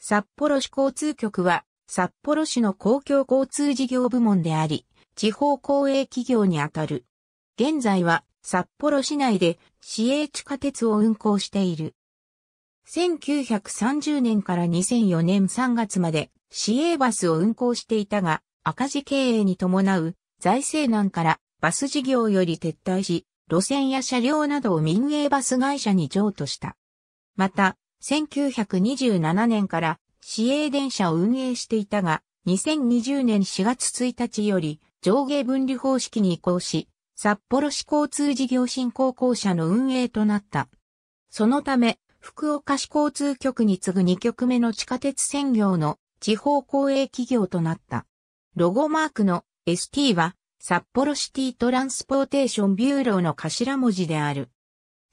札幌市交通局は、札幌市の公共交通事業部門であり、地方公営企業にあたる。現在は、札幌市内で市営地下鉄を運行している。1930年から2004年3月まで市営バスを運行していたが、赤字経営に伴う財政難からバス事業より撤退し、路線や車両などを民営バス会社に譲渡した。また、1927年から市営電車を運営していたが、2020年4月1日より上下分離方式に移行し、札幌市交通事業振興公社の運営となった。そのため、福岡市交通局に次ぐ2局目の地下鉄専業の地方公営企業となった。ロゴマークの ST は札幌シティトランスポーテーションビューローの頭文字である。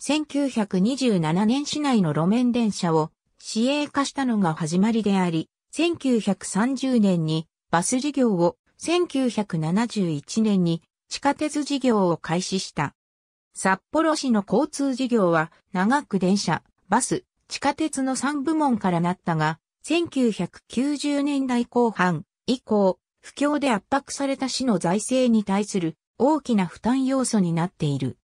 1927年市内の路面電車を市営化したのが始まりであり、1930年にバス事業を、1971年に地下鉄事業を開始した。札幌市の交通事業は長く電車、バス、地下鉄の3部門からなったが、1990年代後半以降、不況で圧迫された市の財政に対する大きな負担要素になっている。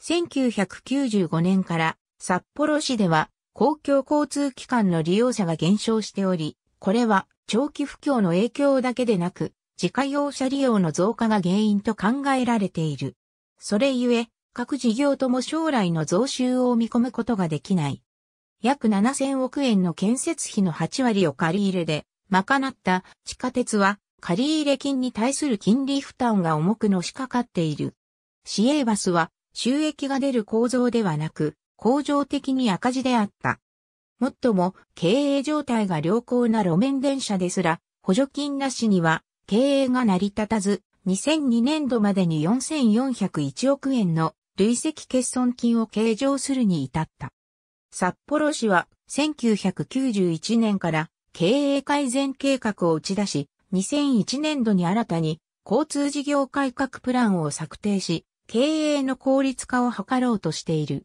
1995年から札幌市では公共交通機関の利用者が減少しており、これは長期不況の影響だけでなく、自家用車利用の増加が原因と考えられている。それゆえ、各事業とも将来の増収を見込むことができない。約7000億円の建設費の8割を借り入れで、賄った地下鉄は借入金に対する金利負担が重くのしかかっている。市営バスは収益が出る構造ではなく、恒常的に赤字であった。もっとも、経営状態が良好な路面電車ですら、補助金なしには、経営が成り立たず、2002年度までに4401億円の累積欠損金を計上するに至った。札幌市は1991年から経営改善計画を打ち出し、2001年度に新たに交通事業改革プランを策定し、経営の効率化を図ろうとしている。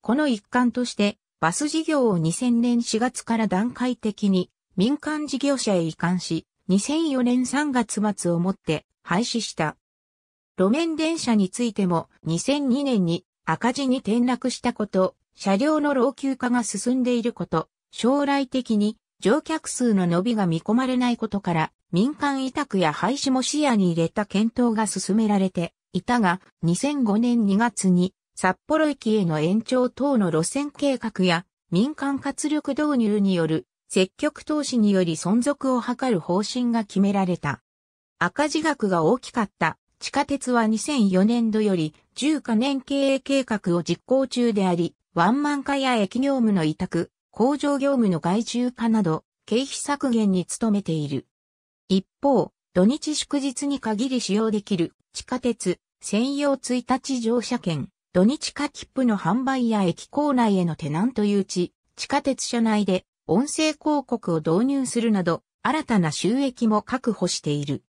この一環として、バス事業を2000年4月から段階的に民間事業者へ移管し、2004年3月末をもって廃止した。路面電車についても2002年に赤字に転落したこと、車両の老朽化が進んでいること、将来的に乗客数の伸びが見込まれないことから、民間委託や廃止も視野に入れた検討が進められていたが、2005年2月に札幌駅への延長等の路線計画や民間活力導入による積極投資により存続を図る方針が決められた。赤字額が大きかった地下鉄は2004年度より10カ年経営計画を実行中であり、ワンマン化や駅業務の委託、工場業務の外注化など、経費削減に努めている。一方、土日祝日に限り使用できる地下鉄、専用1日乗車券、土日か切符の販売や駅構内へのテナント誘致、地下鉄車内で音声広告を導入するなど、新たな収益も確保している。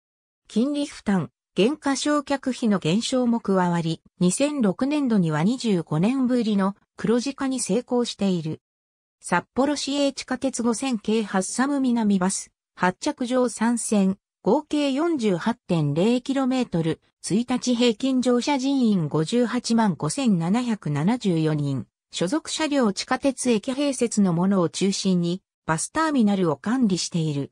金利負担、減価償却費の減少も加わり、2006年度には25年ぶりの黒字化に成功している。札幌市営地下鉄5000系発サム南バス、発着場3線、合計 48.0km、1日平均乗車人員58万5774人、所属車両地下鉄駅併設のものを中心に、バスターミナルを管理している。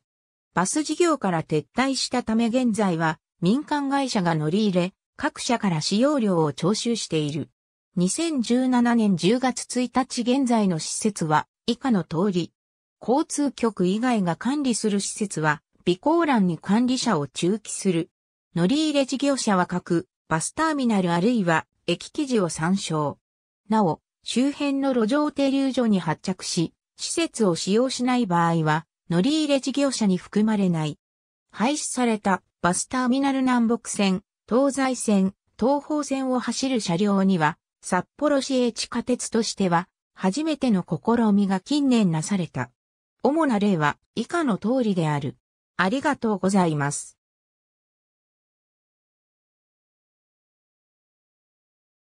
バス事業から撤退したため現在は、民間会社が乗り入れ、各社から使用料を徴収している。2017年10月1日現在の施設は、以下の通り。交通局以外が管理する施設は、備考欄に管理者を中記する。乗り入れ事業者は各バスターミナルあるいは駅記事を参照。なお、周辺の路上停留所に発着し、施設を使用しない場合は、乗り入れ事業者に含まれない。廃止されたバスターミナル南北線、東西線、東方線を走る車両には、札幌市営地下鉄としては、初めての試みが近年なされた。主な例は以下の通りである。ありがとうございます。